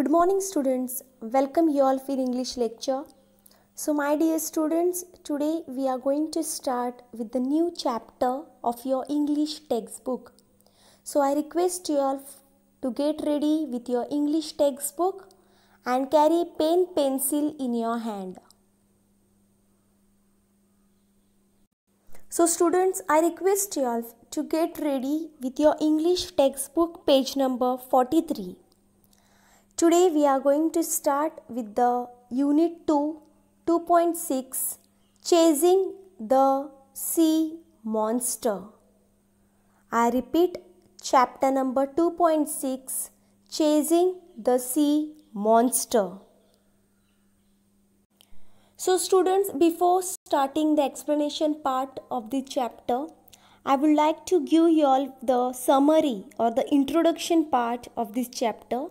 Good morning students, welcome you all for English lecture. So my dear students, today we are going to start with the new chapter of your English textbook. So I request you all to get ready with your English textbook and carry pen pencil in your hand. So students, I request you all to get ready with your English textbook page number 43. Today we are going to start with the unit 2 2.6 Chasing the Sea Monster. I repeat chapter number 2.6 Chasing the Sea Monster. So students before starting the explanation part of the chapter I would like to give you all the summary or the introduction part of this chapter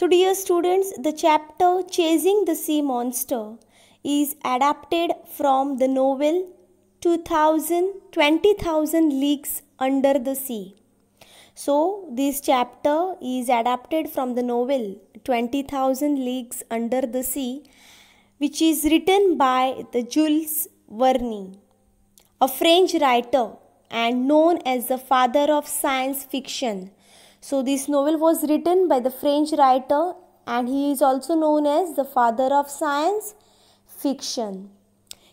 so, dear students, the chapter Chasing the Sea Monster is adapted from the novel 2000 20,000 Leagues Under the Sea. So, this chapter is adapted from the novel 20,000 Leagues Under the Sea, which is written by the Jules Verne, a French writer and known as the father of science fiction so this novel was written by the French writer and he is also known as the father of science fiction.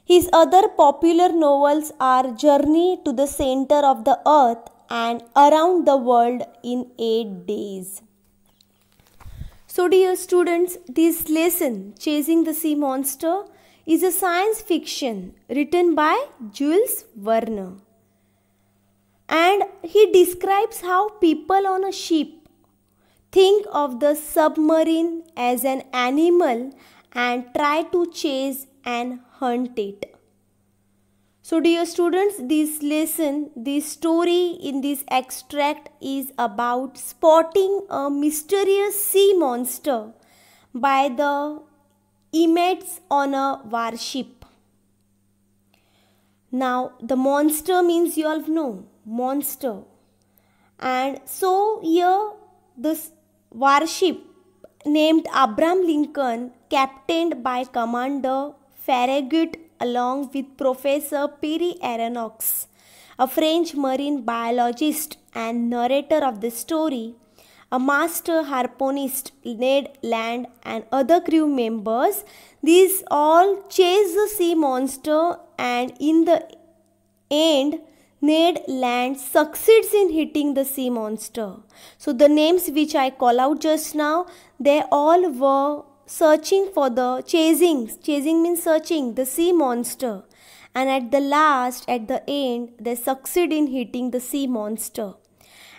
His other popular novels are Journey to the Center of the Earth and Around the World in 8 Days. So dear students, this lesson Chasing the Sea Monster is a science fiction written by Jules Verne and he describes how people on a ship think of the submarine as an animal and try to chase and hunt it. So, dear students, this lesson, this story in this extract is about spotting a mysterious sea monster by the inmates on a warship. Now, the monster means you all know monster. And so here this warship named Abraham Lincoln, captained by Commander Farragut along with Professor Piri Aronnax, a French marine biologist and narrator of the story, a master harpoonist, Ned Land, and other crew members. These all chase the sea monster, and in the end, Ned Land succeeds in hitting the sea monster. So the names which I call out just now, they all were searching for the chasing. Chasing means searching the sea monster. And at the last, at the end, they succeed in hitting the sea monster.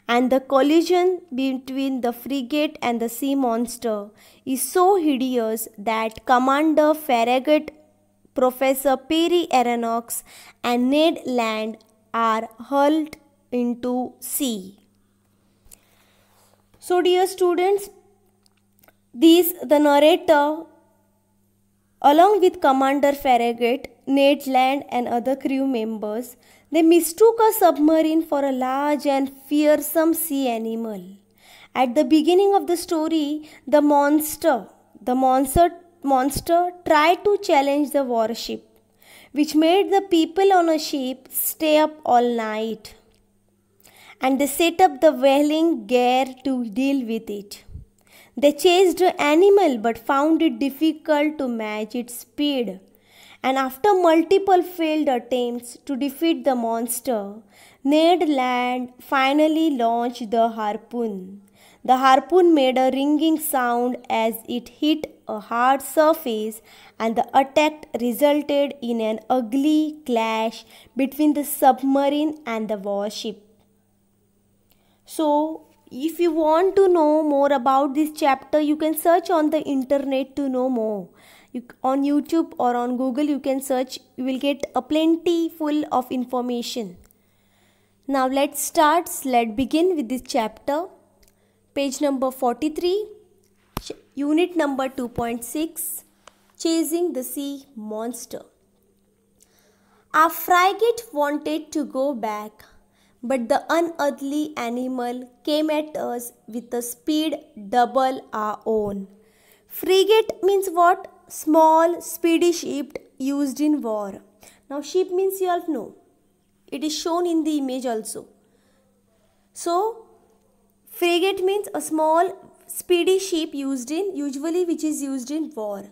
And the collision between the frigate and the sea monster is so hideous that Commander Farragut Professor Perry Aronnax and Ned Land are hurled into sea. So dear students, these the narrator along with Commander Farragut, Ned Land and other crew members, they mistook a submarine for a large and fearsome sea animal. At the beginning of the story, the monster, the monster monster tried to challenge the warship which made the people on a ship stay up all night. And they set up the whaling gear to deal with it. They chased the animal but found it difficult to match its speed. And after multiple failed attempts to defeat the monster, Ned Land finally launched the harpoon the harpoon made a ringing sound as it hit a hard surface, and the attack resulted in an ugly clash between the submarine and the warship. So, if you want to know more about this chapter, you can search on the internet to know more. You, on YouTube or on Google, you can search, you will get a plenty full of information. Now, let's start. Let's begin with this chapter page number 43 unit number 2.6 chasing the sea monster our frigate wanted to go back but the unearthly animal came at us with a speed double our own frigate means what small speedy ship used in war now ship means you all know it is shown in the image also so Frigate means a small speedy ship used in usually which is used in war.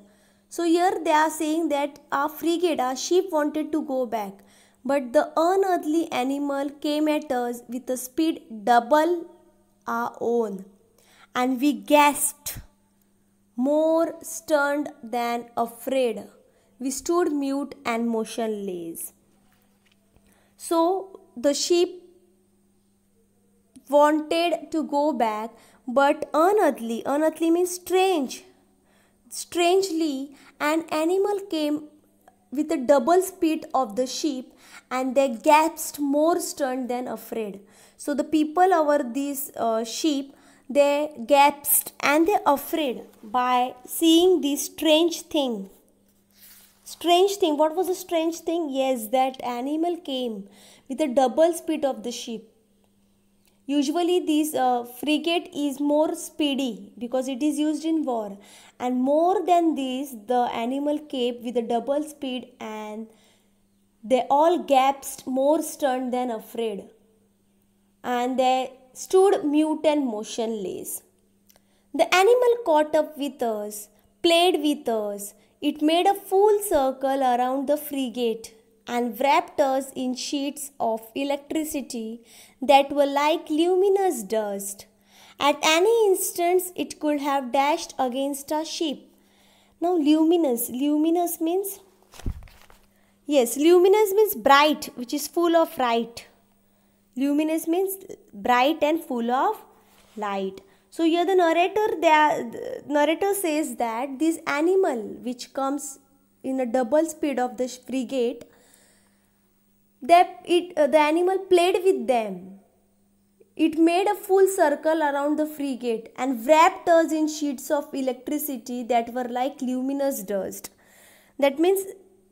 So here they are saying that a frigate, a ship wanted to go back. But the unearthly animal came at us with a speed double our own. And we gasped, more stunned than afraid. We stood mute and motionless. So the ship wanted to go back, but unearthly, unearthly means strange. Strangely, an animal came with a double speed of the sheep and they gasped more stunned than afraid. So the people over these uh, sheep, they gasped and they afraid by seeing this strange thing. Strange thing. What was the strange thing? Yes, that animal came with a double speed of the sheep. Usually this uh, frigate is more speedy because it is used in war and more than this the animal came with a double speed and they all gasped more stunned than afraid and they stood mute and motionless. The animal caught up with us, played with us, it made a full circle around the frigate and wrapped us in sheets of electricity that were like luminous dust. At any instant, it could have dashed against a ship. Now, luminous. Luminous means? Yes, luminous means bright, which is full of light. Luminous means bright and full of light. So here the narrator the narrator says that this animal which comes in a double speed of the frigate that it, uh, the animal played with them. It made a full circle around the frigate and wrapped us in sheets of electricity that were like luminous dust. That means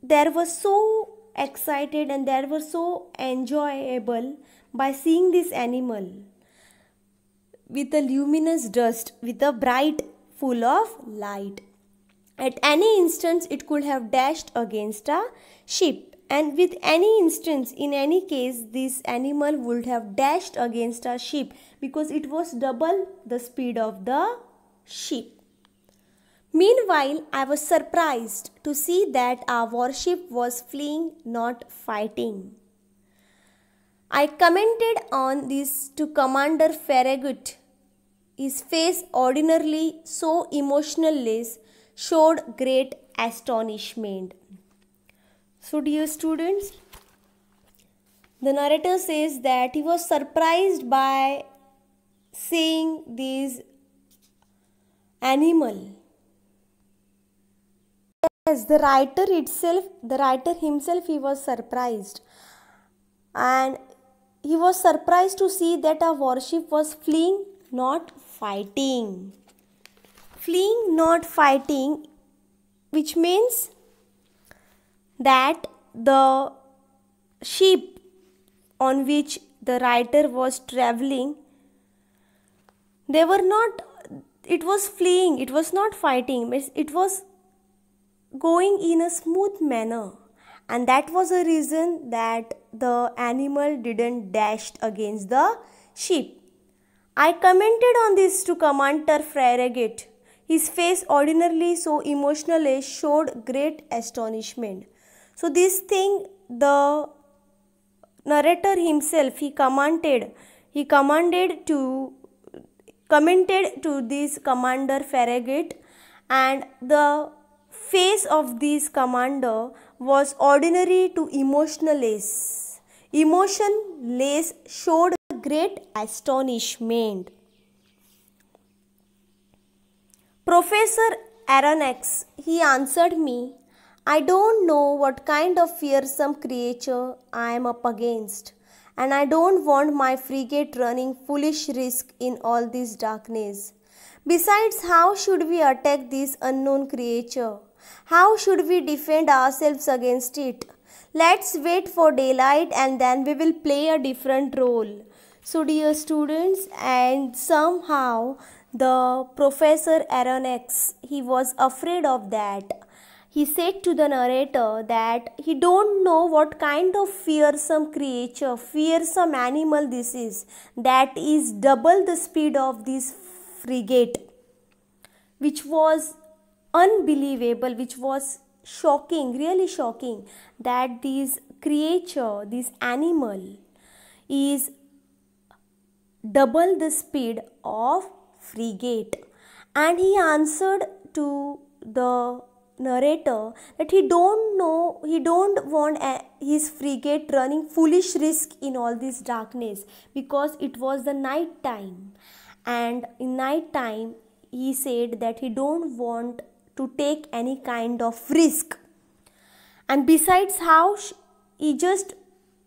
there was so excited and they were so enjoyable by seeing this animal with a luminous dust with a bright full of light at any instant it could have dashed against a ship and with any instance in any case this animal would have dashed against a sheep because it was double the speed of the sheep meanwhile i was surprised to see that our warship was fleeing not fighting i commented on this to commander farragut his face ordinarily so emotionless showed great astonishment so, dear students, the narrator says that he was surprised by seeing this animal. Yes, the writer itself, the writer himself, he was surprised. And he was surprised to see that a warship was fleeing, not fighting. Fleeing, not fighting, which means that the ship on which the writer was traveling they were not it was fleeing it was not fighting it was going in a smooth manner and that was the reason that the animal didn't dash against the ship i commented on this to commander farragut his face ordinarily so emotionless showed great astonishment so this thing the narrator himself he commanded he commanded to commented to this commander Farragut and the face of this commander was ordinary to emotionless. Emotionless showed great astonishment. Professor Aronnax, he answered me I don't know what kind of fearsome creature I am up against, and I don't want my frigate running foolish risk in all this darkness. Besides, how should we attack this unknown creature? How should we defend ourselves against it? Let's wait for daylight and then we will play a different role. So, dear students, and somehow the professor Aaron X, he was afraid of that he said to the narrator that he don't know what kind of fearsome creature, fearsome animal this is that is double the speed of this frigate, which was unbelievable, which was shocking, really shocking that this creature, this animal is double the speed of frigate and he answered to the narrator that he don't know he don't want his frigate running foolish risk in all this darkness because it was the night time and in night time he said that he don't want to take any kind of risk and besides how he just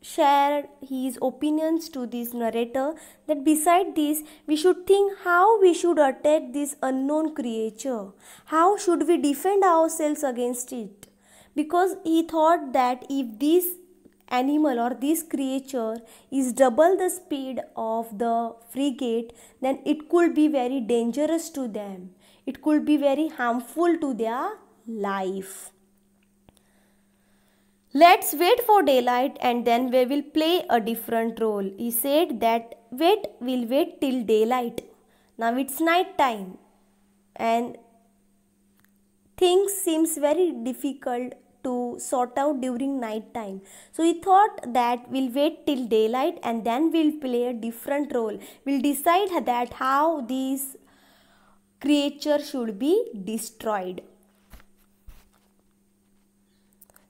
Share his opinions to this narrator that beside this we should think how we should attack this unknown creature how should we defend ourselves against it because he thought that if this animal or this creature is double the speed of the frigate then it could be very dangerous to them it could be very harmful to their life Let's wait for daylight and then we will play a different role. He said that wait, we'll wait till daylight. Now it's night time and things seems very difficult to sort out during night time. So he thought that we'll wait till daylight and then we'll play a different role. We'll decide that how these creature should be destroyed.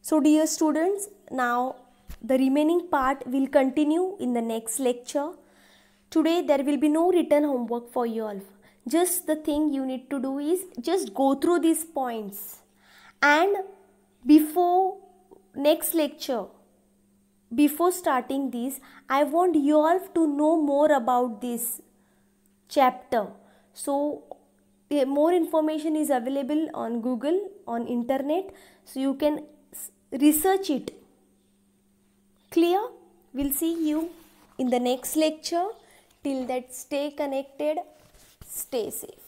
So dear students, now the remaining part will continue in the next lecture. Today there will be no written homework for you all. Just the thing you need to do is just go through these points and before next lecture, before starting this, I want you all to know more about this chapter. So eh, more information is available on Google, on internet. So you can research it. Clear? We'll see you in the next lecture. Till that, stay connected, stay safe.